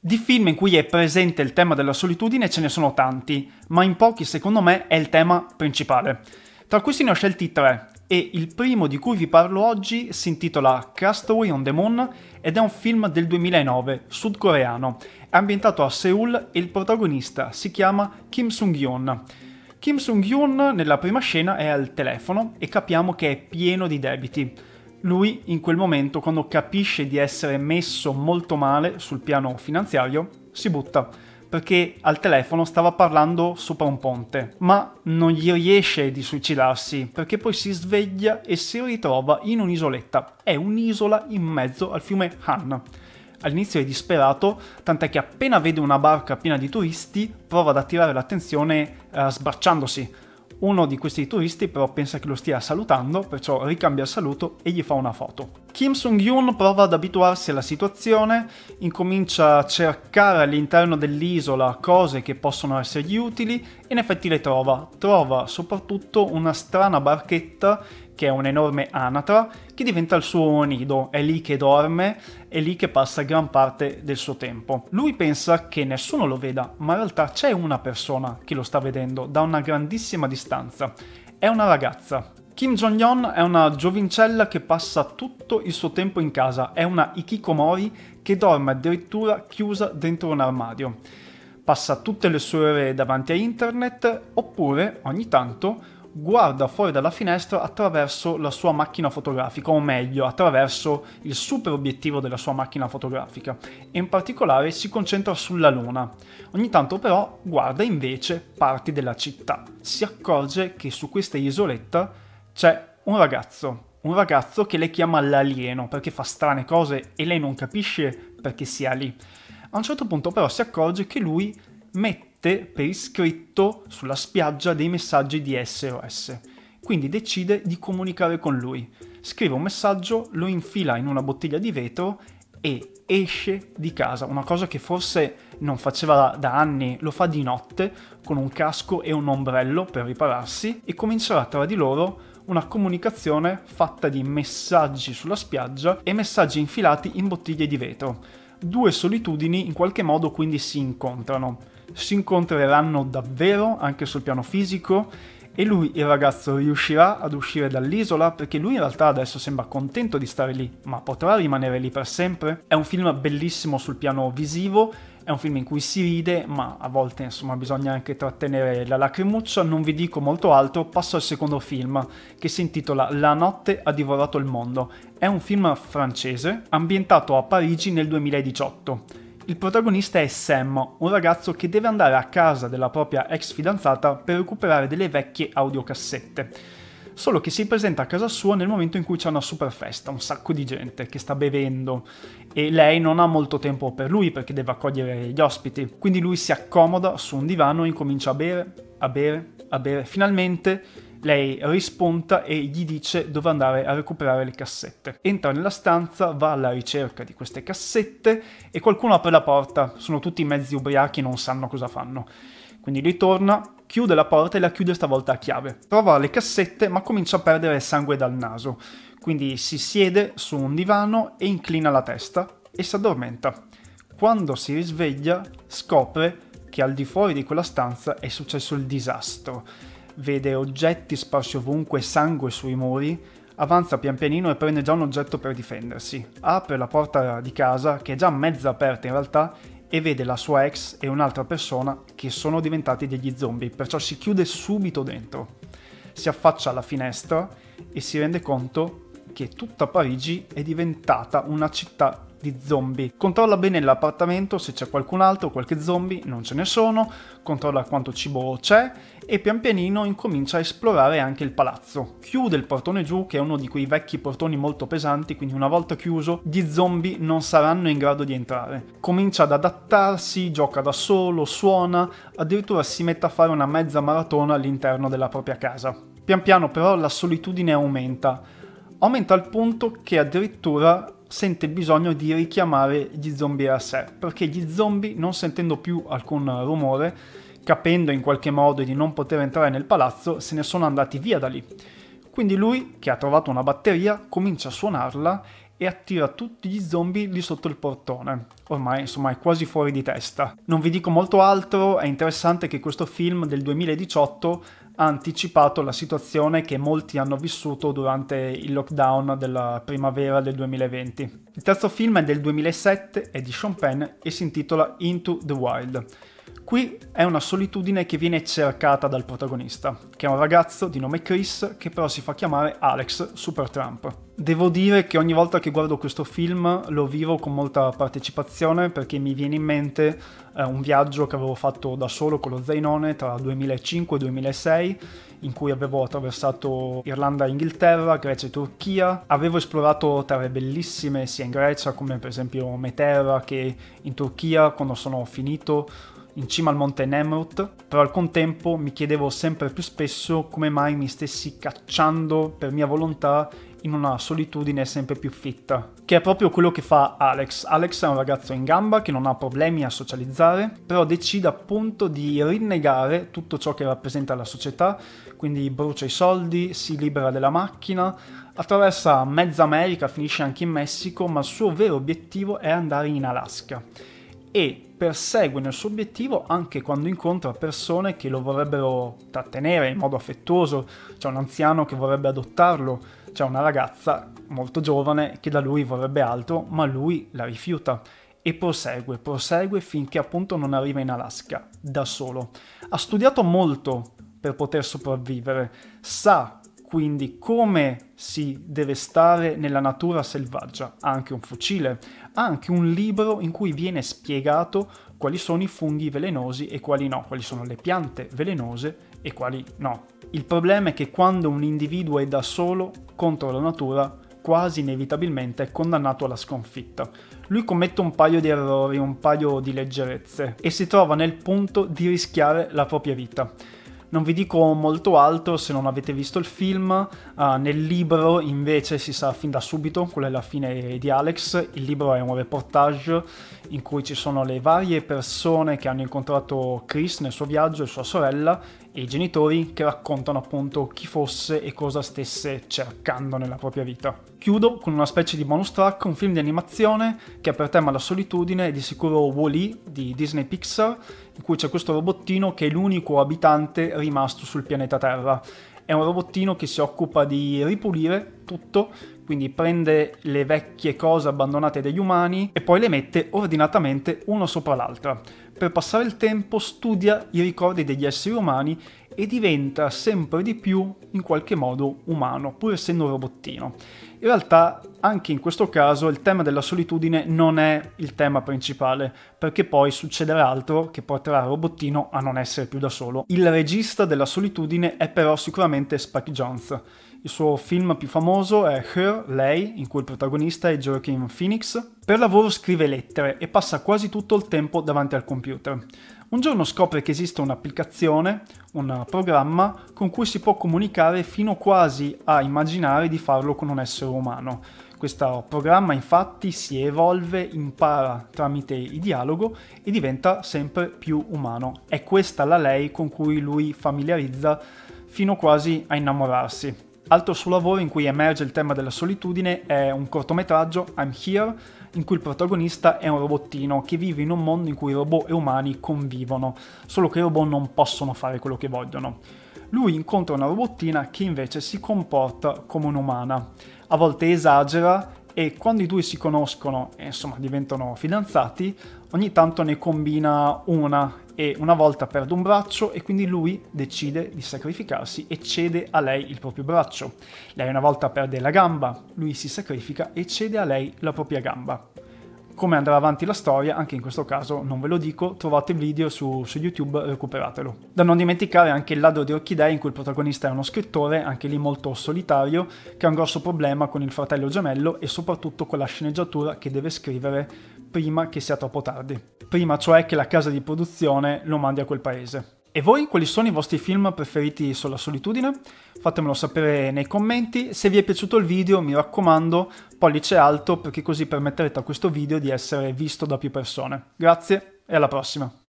Di film in cui è presente il tema della solitudine ce ne sono tanti, ma in pochi secondo me è il tema principale. Tra questi ne ho scelti tre e il primo di cui vi parlo oggi si intitola Castaway on the Moon ed è un film del 2009, sudcoreano, è ambientato a Seoul e il protagonista si chiama Kim Sung-hyun. Kim Sung-hyun nella prima scena è al telefono e capiamo che è pieno di debiti lui in quel momento, quando capisce di essere messo molto male sul piano finanziario, si butta perché al telefono stava parlando sopra un ponte, ma non gli riesce di suicidarsi perché poi si sveglia e si ritrova in un'isoletta. È un'isola in mezzo al fiume Han. All'inizio è disperato, tant'è che appena vede una barca piena di turisti prova ad attirare l'attenzione eh, sbracciandosi uno di questi turisti però pensa che lo stia salutando, perciò ricambia il saluto e gli fa una foto. Kim Sung-yoon prova ad abituarsi alla situazione, incomincia a cercare all'interno dell'isola cose che possono essergli utili e in effetti le trova. Trova soprattutto una strana barchetta che è un'enorme anatra, che diventa il suo nido, è lì che dorme, è lì che passa gran parte del suo tempo. Lui pensa che nessuno lo veda, ma in realtà c'è una persona che lo sta vedendo da una grandissima distanza. È una ragazza, Kim Jong-un è una giovincella che passa tutto il suo tempo in casa, è una ikikomori che dorme addirittura chiusa dentro un armadio. Passa tutte le sue ore davanti a internet oppure, ogni tanto, guarda fuori dalla finestra attraverso la sua macchina fotografica, o meglio, attraverso il super obiettivo della sua macchina fotografica, e in particolare si concentra sulla luna. Ogni tanto però guarda invece parti della città. Si accorge che su questa isoletta c'è un ragazzo, un ragazzo che lei chiama l'alieno perché fa strane cose e lei non capisce perché sia lì. A un certo punto però si accorge che lui mette trasmette per iscritto sulla spiaggia dei messaggi di SOS. Quindi decide di comunicare con lui. Scrive un messaggio, lo infila in una bottiglia di vetro e esce di casa, una cosa che forse non faceva da anni, lo fa di notte con un casco e un ombrello per ripararsi e comincerà tra di loro una comunicazione fatta di messaggi sulla spiaggia e messaggi infilati in bottiglie di vetro. Due solitudini in qualche modo quindi si incontrano si incontreranno davvero anche sul piano fisico e lui, il ragazzo, riuscirà ad uscire dall'isola perché lui in realtà adesso sembra contento di stare lì, ma potrà rimanere lì per sempre? È un film bellissimo sul piano visivo, è un film in cui si ride, ma a volte insomma bisogna anche trattenere la lacrimuccia, non vi dico molto altro, passo al secondo film che si intitola La notte ha divorato il mondo. È un film francese ambientato a Parigi nel 2018 il protagonista è Sam, un ragazzo che deve andare a casa della propria ex fidanzata per recuperare delle vecchie audiocassette. Solo che si presenta a casa sua nel momento in cui c'è una super festa, un sacco di gente che sta bevendo e lei non ha molto tempo per lui perché deve accogliere gli ospiti. Quindi lui si accomoda su un divano e incomincia a bere, a bere, a bere. Finalmente lei risponta e gli dice dove andare a recuperare le cassette. Entra nella stanza, va alla ricerca di queste cassette e qualcuno apre la porta. Sono tutti mezzi ubriachi, non sanno cosa fanno. Quindi ritorna, chiude la porta e la chiude stavolta a chiave. Trova le cassette ma comincia a perdere sangue dal naso. Quindi si siede su un divano e inclina la testa e si addormenta. Quando si risveglia scopre che al di fuori di quella stanza è successo il disastro vede oggetti sparsi ovunque, sangue sui muri, avanza pian pianino e prende già un oggetto per difendersi. Apre la porta di casa, che è già mezza aperta in realtà, e vede la sua ex e un'altra persona che sono diventati degli zombie, perciò si chiude subito dentro. Si affaccia alla finestra e si rende conto che tutta Parigi è diventata una città di zombie. Controlla bene l'appartamento se c'è qualcun altro, qualche zombie, non ce ne sono, controlla quanto cibo c'è e pian pianino incomincia a esplorare anche il palazzo. Chiude il portone giù, che è uno di quei vecchi portoni molto pesanti, quindi una volta chiuso gli zombie non saranno in grado di entrare. Comincia ad adattarsi, gioca da solo, suona, addirittura si mette a fare una mezza maratona all'interno della propria casa. Pian piano però la solitudine aumenta aumenta al punto che addirittura sente bisogno di richiamare gli zombie a sé, perché gli zombie, non sentendo più alcun rumore, capendo in qualche modo di non poter entrare nel palazzo, se ne sono andati via da lì. Quindi lui, che ha trovato una batteria, comincia a suonarla e attira tutti gli zombie lì sotto il portone. Ormai, insomma, è quasi fuori di testa. Non vi dico molto altro, è interessante che questo film del 2018 ha anticipato la situazione che molti hanno vissuto durante il lockdown della primavera del 2020. Il terzo film è del 2007, è di Sean Penn e si intitola Into the Wild. Qui è una solitudine che viene cercata dal protagonista, che è un ragazzo di nome Chris, che però si fa chiamare Alex Supertramp. Devo dire che ogni volta che guardo questo film lo vivo con molta partecipazione perché mi viene in mente eh, un viaggio che avevo fatto da solo con lo zainone tra 2005 e 2006 in cui avevo attraversato Irlanda, Inghilterra, Grecia e Turchia. Avevo esplorato terre bellissime sia in Grecia come per esempio Meterra che in Turchia quando sono finito in cima al monte Nemrut, però al contempo mi chiedevo sempre più spesso come mai mi stessi cacciando per mia volontà in una solitudine sempre più fitta, che è proprio quello che fa Alex. Alex è un ragazzo in gamba che non ha problemi a socializzare, però decide appunto di rinnegare tutto ciò che rappresenta la società, quindi brucia i soldi, si libera della macchina, attraversa mezza America, finisce anche in Messico, ma il suo vero obiettivo è andare in Alaska e persegue nel suo obiettivo anche quando incontra persone che lo vorrebbero trattenere in modo affettuoso, c'è un anziano che vorrebbe adottarlo, c'è una ragazza molto giovane che da lui vorrebbe altro, ma lui la rifiuta e prosegue, prosegue finché appunto non arriva in Alaska da solo. Ha studiato molto per poter sopravvivere, sa quindi come si deve stare nella natura selvaggia, ha anche un fucile, ha anche un libro in cui viene spiegato quali sono i funghi velenosi e quali no, quali sono le piante velenose e quali no. Il problema è che quando un individuo è da solo contro la natura, quasi inevitabilmente è condannato alla sconfitta. Lui commette un paio di errori, un paio di leggerezze e si trova nel punto di rischiare la propria vita non vi dico molto altro se non avete visto il film, uh, nel libro invece si sa fin da subito, quella è la fine di Alex, il libro è un reportage in cui ci sono le varie persone che hanno incontrato Chris nel suo viaggio e sua sorella e i genitori che raccontano appunto chi fosse e cosa stesse cercando nella propria vita. Chiudo con una specie di bonus track, un film di animazione che ha per tema la solitudine e di sicuro Wally -E di Disney Pixar, in cui c'è questo robottino che è l'unico abitante rimasto sul pianeta Terra. È un robottino che si occupa di ripulire tutto, quindi prende le vecchie cose abbandonate dagli umani e poi le mette ordinatamente uno sopra l'altra per passare il tempo studia i ricordi degli esseri umani e diventa sempre di più in qualche modo umano, pur essendo un robottino. In realtà, anche in questo caso, il tema della solitudine non è il tema principale, perché poi succederà altro che porterà il robottino a non essere più da solo. Il regista della solitudine è però sicuramente Spike Jonze il suo film più famoso è Her, Lei, in cui il protagonista è Joaquin Phoenix. Per lavoro scrive lettere e passa quasi tutto il tempo davanti al computer. Un giorno scopre che esiste un'applicazione, un programma, con cui si può comunicare fino quasi a immaginare di farlo con un essere umano. Questo programma infatti si evolve, impara tramite il dialogo e diventa sempre più umano. È questa la lei con cui lui familiarizza fino quasi a innamorarsi. Altro suo lavoro in cui emerge il tema della solitudine è un cortometraggio, I'm Here, in cui il protagonista è un robottino che vive in un mondo in cui robot e umani convivono, solo che i robot non possono fare quello che vogliono. Lui incontra una robottina che invece si comporta come un'umana. A volte esagera e quando i due si conoscono e insomma diventano fidanzati, ogni tanto ne combina una e una volta perde un braccio e quindi lui decide di sacrificarsi e cede a lei il proprio braccio. Lei una volta perde la gamba, lui si sacrifica e cede a lei la propria gamba come andrà avanti la storia, anche in questo caso non ve lo dico, trovate il video su, su YouTube, recuperatelo. Da non dimenticare anche il ladro di Orchidei, in cui il protagonista è uno scrittore, anche lì molto solitario, che ha un grosso problema con il fratello gemello e soprattutto con la sceneggiatura che deve scrivere prima che sia troppo tardi. Prima cioè che la casa di produzione lo mandi a quel paese. E voi quali sono i vostri film preferiti sulla solitudine? Fatemelo sapere nei commenti. Se vi è piaciuto il video, mi raccomando, pollice alto perché così permetterete a questo video di essere visto da più persone. Grazie e alla prossima!